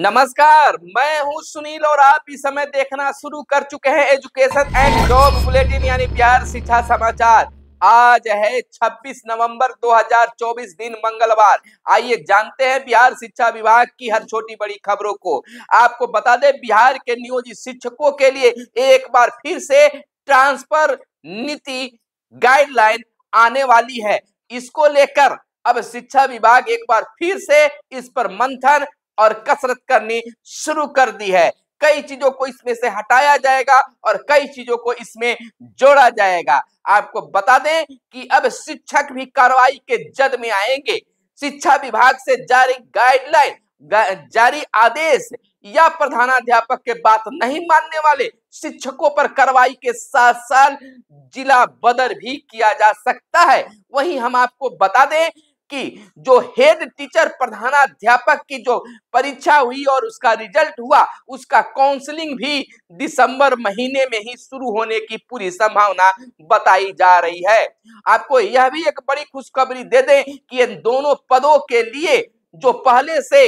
नमस्कार मैं हूं सुनील और आप इस समय देखना शुरू कर चुके हैं एजुकेशन एंड जॉब बुलेटिन यानी बिहार शिक्षा समाचार आज है 26 नवंबर 2024 दिन मंगलवार आइए जानते हैं बिहार शिक्षा विभाग की हर छोटी बड़ी खबरों को आपको बता दें बिहार के नियोजित शिक्षकों के लिए एक बार फिर से ट्रांसफर नीति गाइडलाइन आने वाली है इसको लेकर अब शिक्षा विभाग एक बार फिर से इस पर मंथन और कसरत करनी शुरू कर दी है कई चीजों को इसमें से हटाया जाएगा और कई चीजों को इसमें जोड़ा जाएगा आपको बता दें कि अब शिक्षक भी कार्रवाई के जद में आएंगे शिक्षा विभाग से जारी गाइडलाइन जारी आदेश या प्रधानाध्यापक के बात नहीं मानने वाले शिक्षकों पर कार्रवाई के साथ साथ जिला बदर भी किया जा सकता है वहीं हम आपको बता दें की जो हेड टीचर प्रधानाध्यापक की जो परीक्षा हुई और उसका रिजल्ट हुआ उसका काउंसलिंग भी दिसंबर महीने में ही शुरू होने की पूरी संभावना बताई जा रही है आपको यह भी एक बड़ी खुशखबरी दे दें कि इन दोनों पदों के लिए जो पहले से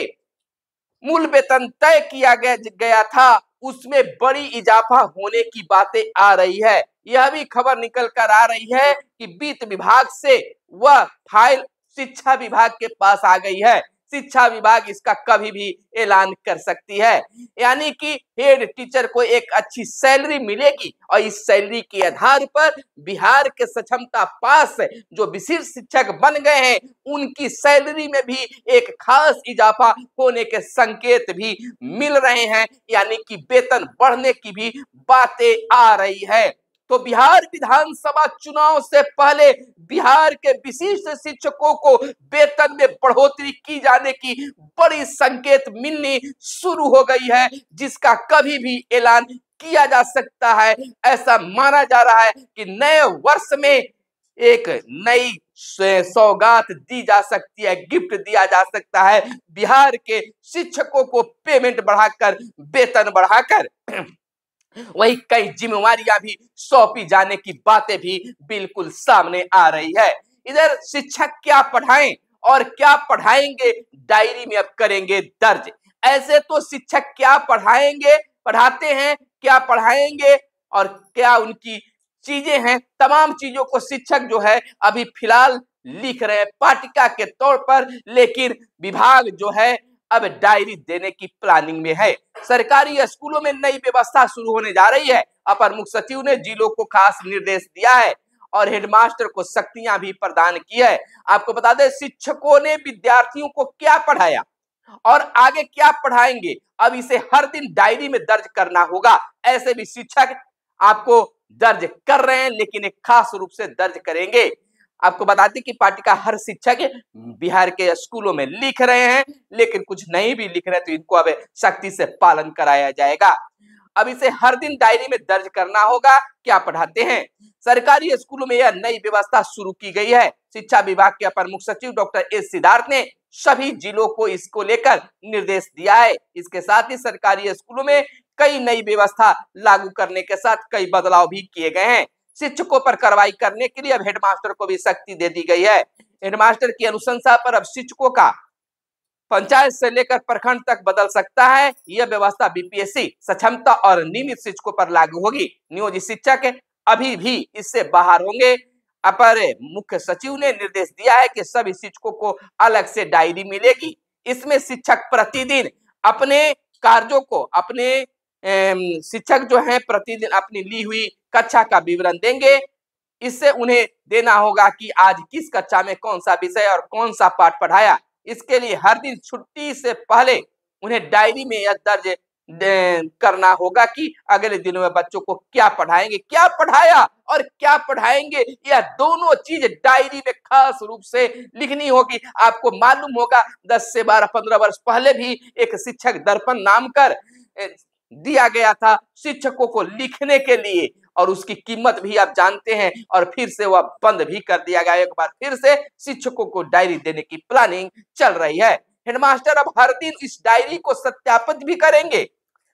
मूल वेतन तय किया गया था उसमें बड़ी इजाफा होने की बातें आ रही है यह भी खबर निकल कर आ रही है कि वित्त विभाग से वह फाइल शिक्षा विभाग के पास आ गई है शिक्षा विभाग इसका कभी भी ऐलान कर सकती है यानी कि हेड टीचर को एक अच्छी सैलरी मिलेगी और इस सैलरी के आधार पर बिहार के सक्षमता पास जो विशिष्ट शिक्षक बन गए हैं उनकी सैलरी में भी एक खास इजाफा होने के संकेत भी मिल रहे हैं यानी कि वेतन बढ़ने की भी बातें आ रही है तो बिहार विधानसभा चुनाव से पहले बिहार के विशिष्ट शिक्षकों को वेतन में बढ़ोतरी की जाने की बड़ी संकेत मिलनी शुरू हो गई है जिसका कभी भी ऐलान किया जा सकता है ऐसा माना जा रहा है कि नए वर्ष में एक नई सौगात दी जा सकती है गिफ्ट दिया जा सकता है बिहार के शिक्षकों को पेमेंट बढ़ाकर वेतन बढ़ाकर वही कई जिम्मेवारियां भी सौंपी जाने की बातें भी बिल्कुल सामने आ रही है इधर शिक्षक क्या पढ़ाएं और क्या पढ़ाएंगे डायरी में अब करेंगे दर्ज ऐसे तो शिक्षक क्या पढ़ाएंगे पढ़ाते हैं क्या पढ़ाएंगे और क्या उनकी चीजें हैं तमाम चीजों को शिक्षक जो है अभी फिलहाल लिख रहे हैं पाटिका के तौर पर लेकिन विभाग जो है अब डायरी देने की प्लानिंग में है सरकारी स्कूलों में नई व्यवस्था शुरू होने जा रही है अपर मुख्य सचिव ने जिलों को खास निर्देश दिया है और हेडमास्टर को शक्तियां भी प्रदान की है आपको बता दें शिक्षकों ने विद्यार्थियों को क्या पढ़ाया और आगे क्या पढ़ाएंगे अब इसे हर दिन डायरी में दर्ज करना होगा ऐसे भी शिक्षक आपको दर्ज कर रहे हैं लेकिन एक खास रूप से दर्ज करेंगे आपको बताते कि पार्टी का हर शिक्षक बिहार के स्कूलों में लिख रहे हैं लेकिन कुछ नहीं भी लिख रहे तो इनको अब सख्ती से पालन कराया जाएगा अब इसे हर दिन डायरी में दर्ज करना होगा क्या पढ़ाते हैं सरकारी स्कूलों में यह नई व्यवस्था शुरू की गई है शिक्षा विभाग के अपर मुख्य सचिव डॉक्टर एस सिद्धार्थ ने सभी जिलों को इसको लेकर निर्देश दिया है इसके साथ ही सरकारी स्कूलों में कई नई व्यवस्था लागू करने के साथ कई बदलाव भी किए गए हैं शिक्षकों पर कार्रवाई करने के लिए अब हेडमास्टर को भी शक्ति दे दी गई है हेडमास्टर की अनुशंसा पर अब शिक्षकों का पंचायत से लेकर प्रखंड तक बदल सकता है यह व्यवस्था बीपीएससी सक्षमता और नियमित शिक्षकों पर लागू होगी नियोजित शिक्षक अभी भी इससे बाहर होंगे अपर मुख्य सचिव ने निर्देश दिया है कि सभी शिक्षकों को अलग से डायरी मिलेगी इसमें शिक्षक प्रतिदिन अपने कार्यों को अपने शिक्षक जो हैं प्रतिदिन अपनी ली हुई कक्षा का विवरण देंगे इससे उन्हें देना होगा कि आज किस कक्षा में कौन सा विषय और कौन सा पाठ पढ़ाया इसके लिए हर दिन छुट्टी से पहले उन्हें डायरी में यह दर्ज करना होगा कि अगले दिनों में बच्चों को क्या पढ़ाएंगे क्या पढ़ाया और क्या पढ़ाएंगे यह दोनों चीज डायरी में खास रूप से लिखनी होगी आपको मालूम होगा 10 से 12 15 वर्ष पहले भी एक शिक्षक दर्पण नाम कर दिया गया था शिक्षकों को लिखने के लिए और उसकी कीमत भी आप जानते हैं और फिर से वह बंद भी कर दिया गया एक बार फिर से शिक्षकों को डायरी देने की प्लानिंग चल रही है हेडमास्टर अब हर दिन इस डायरी को सत्यापित भी करेंगे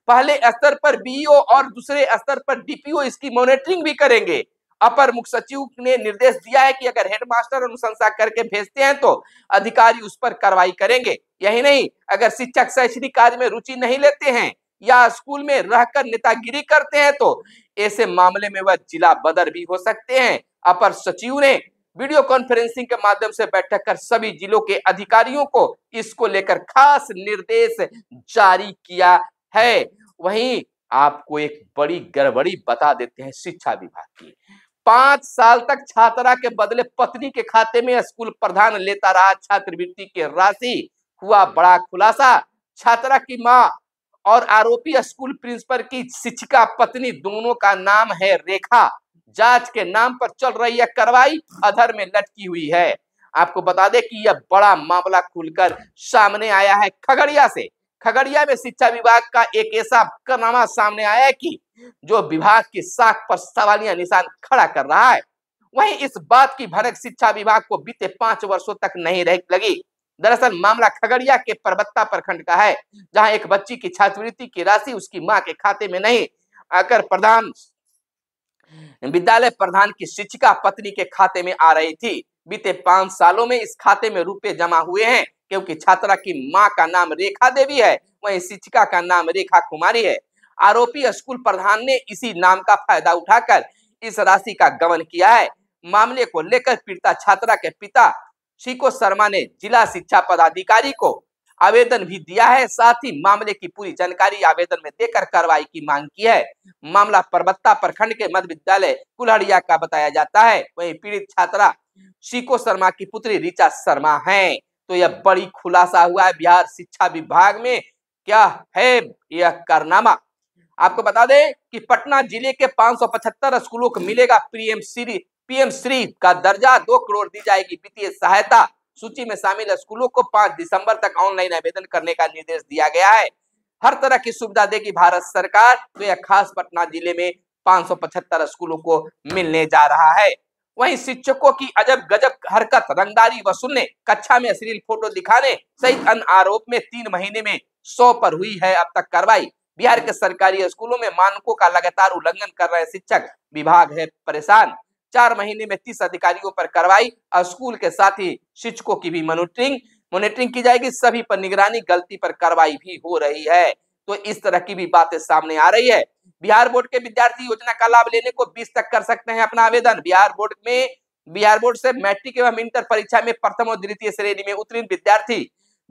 पहले स्तर पर बीओ और दूसरे स्तर पर डीपीओ इसकी मॉनिटरिंग भी करेंगे अपर मुख्य सचिव ने निर्देश दिया है कि अगर हेडमास्टर अनुशंसा करके भेजते हैं तो अधिकारी उस पर कार्रवाई करेंगे यही नहीं अगर शिक्षक शैक्षणिक कार्य में रुचि नहीं लेते हैं या स्कूल में रहकर नेतागिरी करते हैं तो ऐसे मामले में वह जिला बदर भी हो सकते हैं अपर सचिव ने वीडियो कॉन्फ्रेंसिंग के माध्यम से बैठक कर सभी जिलों के अधिकारियों को इसको लेकर खास निर्देश जारी किया है वहीं आपको एक बड़ी गड़बड़ी बता देते हैं शिक्षा विभाग की पांच साल तक छात्रा के बदले पत्नी के खाते में स्कूल प्रधान लेता रहा छात्रवृत्ति की राशि हुआ बड़ा खुलासा छात्रा की मां और आरोपी स्कूल प्रिंसिपल की शिक्षिका पत्नी दोनों का नाम है रेखा जांच के नाम पर चल रही है कार्रवाई अधर में लटकी हुई है आपको बता दें कि यह बड़ा मामला खुलकर सामने आया है खगड़िया से खगड़िया में शिक्षा विभाग का एक ऐसा करनामा सामने आया है कि जो विभाग की साख पर सवालिया निशान खड़ा कर रहा है वहीं इस बात की भनक शिक्षा विभाग को बीते पांच वर्षों तक नहीं रह लगी दरअसल मामला खगड़िया के परबत्ता प्रखंड का है जहां एक बच्ची की छात्रवृत्ति की राशि उसकी मां के खाते में नहीं आकर प्रधान विद्यालय प्रधान की शिक्षिका पत्नी के खाते में आ रही थी बीते पांच सालों में इस खाते में रुपए जमा हुए हैं क्योंकि छात्रा की मां का नाम रेखा देवी है वहीं शिक्षिका का नाम रेखा कुमारी है आरोपी स्कूल प्रधान ने इसी नाम का फायदा उठाकर इस राशि का गमन किया है मामले को लेकर पीड़िता छात्रा के पिता शिको शर्मा ने जिला शिक्षा पदाधिकारी को आवेदन भी दिया है साथ ही मामले की पूरी जानकारी आवेदन में देकर कार्रवाई की मांग की है मामला परबत्ता प्रखंड के मध्य विद्यालय कुल्हड़िया का बताया जाता है वहीं पीड़ित छात्रा शिको शर्मा की पुत्री ऋचा शर्मा है तो यह बड़ी खुलासा हुआ है बिहार शिक्षा विभाग में क्या है यह कारनामा आपको बता दें कि पटना जिले के 575 स्कूलों को मिलेगा पीएम सीरीज पीएम श्री का दर्जा दो करोड़ दी जाएगी वित्तीय सहायता सूची में शामिल स्कूलों को पांच दिसंबर तक ऑनलाइन आवेदन करने का निर्देश दिया गया है हर तरह की सुविधा देगी भारत सरकार तो यह खास पटना जिले में पांच स्कूलों को मिलने जा रहा है वहीं शिक्षकों की अजब गजब हरकत रंगदारी वसूलने कक्षा में अश्लील फोटो दिखाने सहित अन्य आरोप में तीन महीने में सौ पर हुई है अब तक कार्रवाई बिहार के सरकारी स्कूलों में मानकों का लगातार उल्लंघन कर रहे शिक्षक विभाग है परेशान चार महीने में तीस अधिकारियों पर कार्रवाई और स्कूल के साथ ही शिक्षकों की भी मॉनिटरिंग मॉनिटरिंग की जाएगी सभी पर निगरानी गलती पर कार्रवाई भी हो रही है तो इस तरह की भी बातें सामने आ रही है बिहार बोर्ड के विद्यार्थी योजना का लाभ लेने को 20 तक कर सकते हैं अपना आवेदन बिहार बोर्ड में बिहार बोर्ड से मैट्रिक एवं इंटर परीक्षा में प्रथम और द्वितीय श्रेणी में उत्तीर्ण विद्यार्थी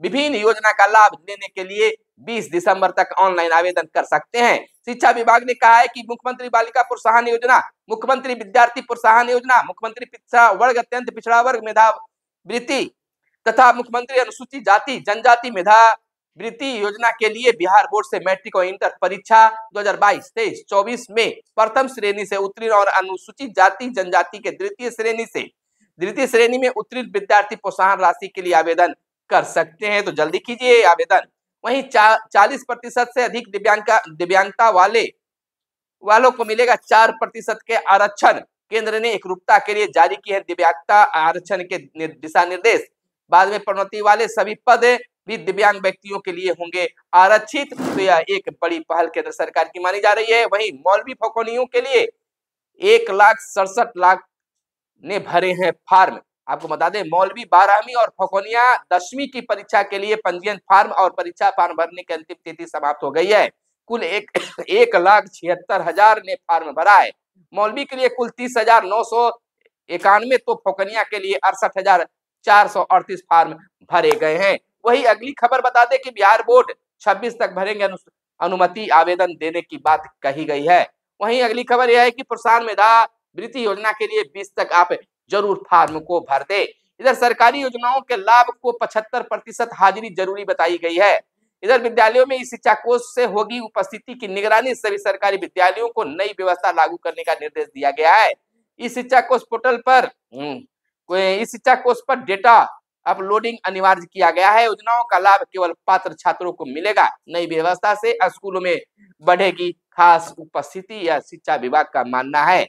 विभिन्न योजना का लाभ लेने के लिए 20 दिसंबर तक ऑनलाइन आवेदन कर सकते हैं शिक्षा विभाग ने कहा है कि मुख्यमंत्री बालिका प्रोत्साहन योजना मुख्यमंत्री विद्यार्थी प्रोत्साहन योजना मुख्यमंत्री पिछड़ा वर्ग अत्यंत पिछड़ा वर्ग मेधा वृत्ति तथा मुख्यमंत्री अनुसूचित जाति जनजाति मेधा वृत्ति योजना के लिए बिहार बोर्ड से मैट्रिक और इंटर परीक्षा 2022 तेईस चौबीस में प्रथम श्रेणी से उत्तीर्ण और अनुसूचित जाति जनजाति के द्वितीय श्रेणी से द्वितीय श्रेणी में उत्तीर्ण विद्यार्थी प्रोत्साहन राशि के लिए आवेदन कर सकते हैं तो जल्दी कीजिए आवेदन वहीं चालीस प्रतिशत से अधिक दिव्यांगता दिव्यांगता वाले वालों को मिलेगा चार प्रतिशत के आरक्षण केंद्र ने रूपता के लिए जारी की है दिव्यांगता आरक्षण के दिशा निर्देश बाद में प्रणति वाले सभी पद भी दिव्यांग व्यक्तियों के लिए होंगे आरक्षित तो यह एक बड़ी पहल केंद्र सरकार की मानी जा रही है वहीं मौलवी फोकोनियों के लिए एक लाख सड़सठ लाख ने भरे हैं फार्म आपको बता दें मौलवी बारहवीं और फकोनिया दसवीं की परीक्षा के लिए पंजीयन फार्म और परीक्षा फार्म भरने की अंतिम तिथि समाप्त हो गई है कुल एक एक लाख छिहत्तर हजार ने फार्म भरा है मौलवी के लिए कुल तीस हजार नौ सौ इक्यानवे तो फोकनिया के लिए अड़सठ हजार चार सौ अड़तीस फार्म भरे गए हैं वही अगली खबर बता दें कि बिहार बोर्ड 26 तक भरेंगे अनुमति आवेदन देने की बात कही गई है वहीं अगली खबर यह है कि प्रसार मेधा वृत्ति योजना के लिए 20 तक आप जरूर फार्म को भर दे इधर सरकारी योजनाओं के लाभ को पचहत्तर प्रतिशत हाजिरी जरूरी बताई गई है इधर विद्यालयों में इस शिक्षा कोष से होगी उपस्थिति की निगरानी सभी सरकारी विद्यालयों को नई व्यवस्था लागू करने का निर्देश दिया गया है इस शिक्षा कोष पोर्टल पर हम्म, इस शिक्षा कोष पर डेटा अपलोडिंग अनिवार्य किया गया है योजनाओं का लाभ केवल पात्र छात्रों को मिलेगा नई व्यवस्था से स्कूलों में बढ़ेगी खास उपस्थिति या शिक्षा विभाग का मानना है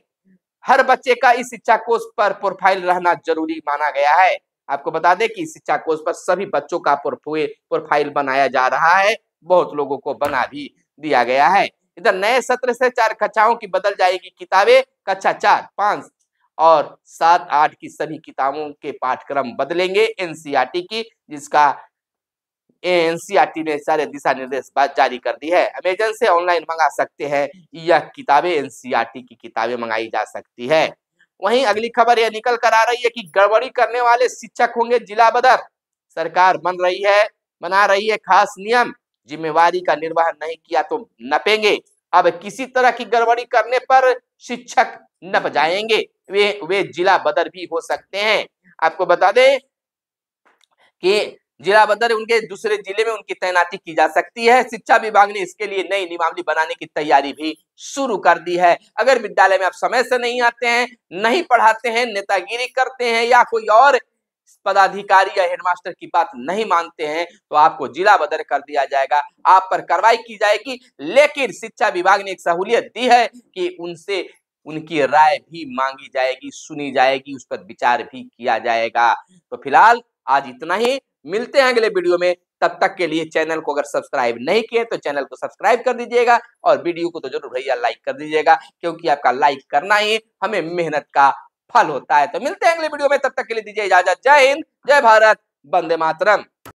हर बच्चे का इस शिक्षा कोष पर प्रोफाइल रहना जरूरी माना गया है आपको बता दें कि शिक्षा कोष पर सभी बच्चों का प्रोफाइल बनाया जा रहा है बहुत लोगों को बना भी दिया गया है इधर नए सत्र से चार कक्षाओं की बदल जाएगी किताबें कक्षा चार पांच और सात आठ की सभी किताबों के पाठ्यक्रम बदलेंगे एनसीआरटी की जिसका एनसीआरटी ने सारे दिशा निर्देश जारी कर दी है अमेजन से ऑनलाइन मंगा सकते हैं यह किताबें एनसीआरटी e की किताबें मंगाई जा सकती है वहीं अगली खबर यह निकल कर आ रही है कि गड़बड़ी करने वाले शिक्षक होंगे जिला बदर सरकार बन रही है बना रही है खास नियम जिम्मेवारी का निर्वहन नहीं किया तो नपेंगे अब किसी तरह की गड़बड़ी करने पर शिक्षक नप जाएंगे वे वे जिला बदर भी हो सकते हैं आपको बता दें कि जिला बदर उनके दूसरे जिले में उनकी तैनाती की जा सकती है शिक्षा विभाग ने इसके लिए नई नियमावली बनाने की तैयारी भी शुरू कर दी है अगर विद्यालय में आप समय से नहीं आते हैं नहीं पढ़ाते हैं नेतागिरी करते हैं या कोई और पदाधिकारी या हेडमास्टर की बात नहीं मानते हैं तो आपको जिला बदर कर दिया जाएगा आप पर कार्रवाई की जाएगी लेकिन शिक्षा विभाग ने एक सहूलियत दी है कि उनसे उनकी राय भी मांगी जाएगी सुनी जाएगी उस पर विचार भी किया जाएगा तो फिलहाल आज इतना ही मिलते हैं अगले वीडियो में तब तक के लिए चैनल को अगर सब्सक्राइब नहीं किए तो चैनल को सब्सक्राइब कर दीजिएगा और वीडियो को तो जरूर भैया लाइक कर दीजिएगा क्योंकि आपका लाइक करना ही हमें मेहनत का फल होता है तो मिलते हैं अगले वीडियो में तब तक के लिए दीजिए इजाजत जय हिंद जय भारत वंदे मातरम